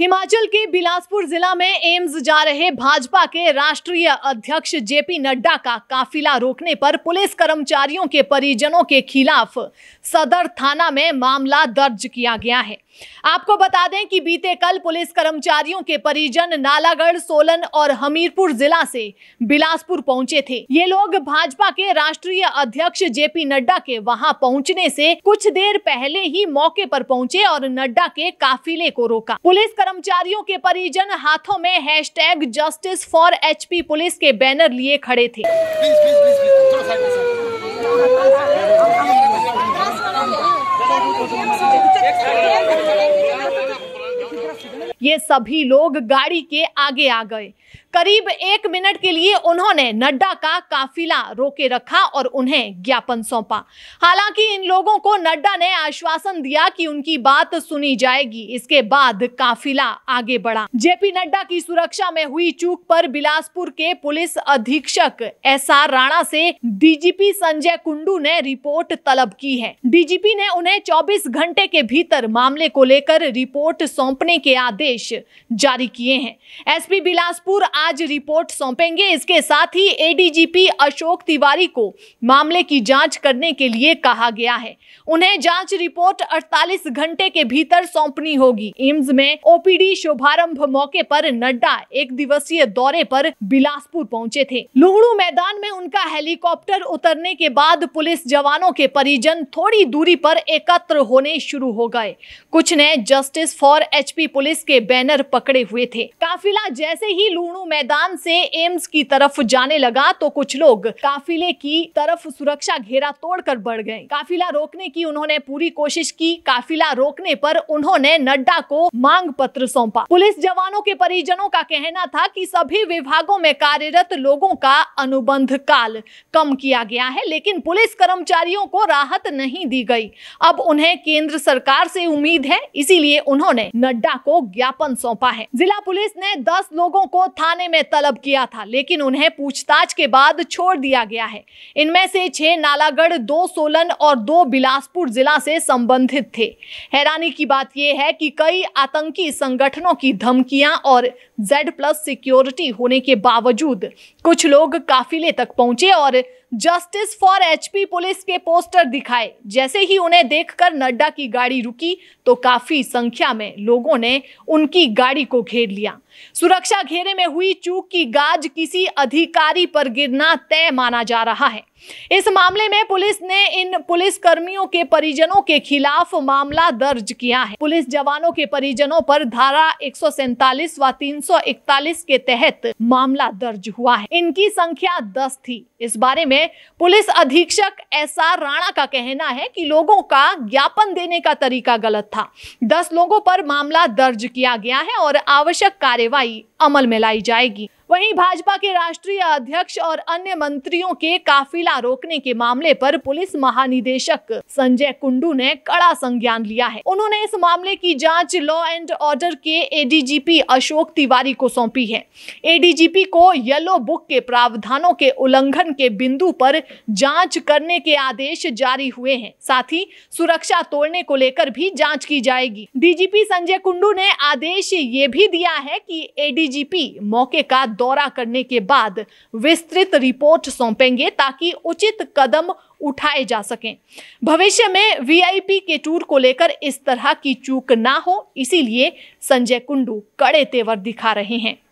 हिमाचल के बिलासपुर जिला में एम्स जा रहे भाजपा के राष्ट्रीय अध्यक्ष जेपी नड्डा का काफिला रोकने पर पुलिस कर्मचारियों के परिजनों के खिलाफ सदर थाना में मामला दर्ज किया गया है आपको बता दें कि बीते कल पुलिस कर्मचारियों के परिजन नालागढ़ सोलन और हमीरपुर जिला से बिलासपुर पहुंचे थे ये लोग भाजपा के राष्ट्रीय अध्यक्ष जेपी नड्डा के वहां पहुंचने से कुछ देर पहले ही मौके पर पहुंचे और नड्डा के काफिले को रोका पुलिस कर्मचारियों के परिजन हाथों में hash tag justice for P police के बैनर लिए खड़े थे please, please, please, please, please, please, please, please, ये सभी लोग गाड़ी के आगे आ गए करीब एक मिनट के लिए उन्होंने नड्डा का काफिला रोके रखा और उन्हें ज्ञापन सौंपा हालांकि इन लोगों को नड्डा ने आश्वासन दिया कि उनकी बात सुनी जाएगी इसके बाद काफिला आगे बढ़ा जेपी नड्डा की सुरक्षा में हुई चूक पर बिलासपुर के पुलिस अधीक्षक एस आर राणा से डीजीपी संजय कुंडू ने रिपोर्ट तलब की है डीजीपी ने उन्हें चौबीस घंटे के भीतर मामले को लेकर रिपोर्ट सौंपने के आदेश आदेश जारी किए हैं एसपी बिलासपुर आज रिपोर्ट सौंपेंगे इसके साथ ही एडीजीपी अशोक तिवारी को मामले की जांच करने के लिए कहा गया है उन्हें जांच रिपोर्ट 48 घंटे के भीतर सौंपनी होगी एम्स में ओपीडी शुभारंभ मौके पर नड्डा एक दिवसीय दौरे पर बिलासपुर पहुंचे थे लुहड़ू मैदान में उनका हेलीकॉप्टर उतरने के बाद पुलिस जवानों के परिजन थोड़ी दूरी पर एकत्र होने शुरू हो गए कुछ ने जस्टिस फॉर एचपी पुलिस के बैनर पकड़े हुए थे काफिला जैसे ही लूणू मैदान से एम्स की तरफ जाने लगा तो कुछ लोग काफिले की तरफ सुरक्षा घेरा तोड़कर बढ़ गए काफिला रोकने की उन्होंने पूरी कोशिश की काफिला रोकने पर उन्होंने नड्डा को मांग पत्र सौंपा पुलिस जवानों के परिजनों का कहना था कि सभी विभागों में कार्यरत लोगों का अनुबंध काल कम किया गया है लेकिन पुलिस कर्मचारियों को राहत नहीं दी गई अब उन्हें केंद्र सरकार से उम्मीद है इसीलिए उन्होंने नड्डा को ज्ञापन ज्ञापन सौंपा है जिला पुलिस ने 10 लोगों को थाने में तलब किया था लेकिन उन्हें पूछताछ के बाद छोड़ दिया गया है इनमें से छह नालागढ़ दो सोलन और दो बिलासपुर जिला से संबंधित थे हैरानी की बात यह है कि कई आतंकी संगठनों की धमकियां और जेड प्लस सिक्योरिटी होने के बावजूद कुछ लोग काफिले तक पहुंचे और जस्टिस फॉर एचपी पुलिस के पोस्टर दिखाए जैसे ही उन्हें देखकर नड्डा की गाड़ी रुकी तो काफी संख्या में लोगों ने उनकी गाड़ी को घेर लिया सुरक्षा घेरे में हुई चूक की गाज किसी अधिकारी पर गिरना तय माना जा रहा है इस मामले में पुलिस ने इन पुलिस कर्मियों के परिजनों के खिलाफ मामला दर्ज किया है पुलिस जवानों के परिजनों पर धारा एक व 341 के तहत मामला दर्ज हुआ है इनकी संख्या दस थी इस बारे में पुलिस अधीक्षक एस आर राणा का कहना है कि लोगों का ज्ञापन देने का तरीका गलत था दस लोगों पर मामला दर्ज किया गया है और आवश्यक कार्यवाही अमल में लाई जाएगी वहीं भाजपा के राष्ट्रीय अध्यक्ष और अन्य मंत्रियों के काफिला रोकने के मामले पर पुलिस महानिदेशक संजय कुंडू ने कड़ा संज्ञान लिया है उन्होंने इस मामले की जांच लॉ एंड ऑर्डर के एडीजीपी अशोक तिवारी को सौंपी है एडीजीपी को येलो बुक के प्रावधानों के उल्लंघन के बिंदु पर जांच करने के आदेश जारी हुए हैं साथ ही सुरक्षा तोड़ने को लेकर भी जांच की जाएगी डीजीपी संजय कुंडू ने आदेश ये भी दिया है कि एडीजीपी मौके का दौर दौरा करने के बाद विस्तृत रिपोर्ट सौंपेंगे ताकि उचित कदम उठाए जा सकें भविष्य में वीआईपी के टूर को लेकर इस तरह की चूक ना हो इसीलिए संजय कुंडू कड़े तेवर दिखा रहे हैं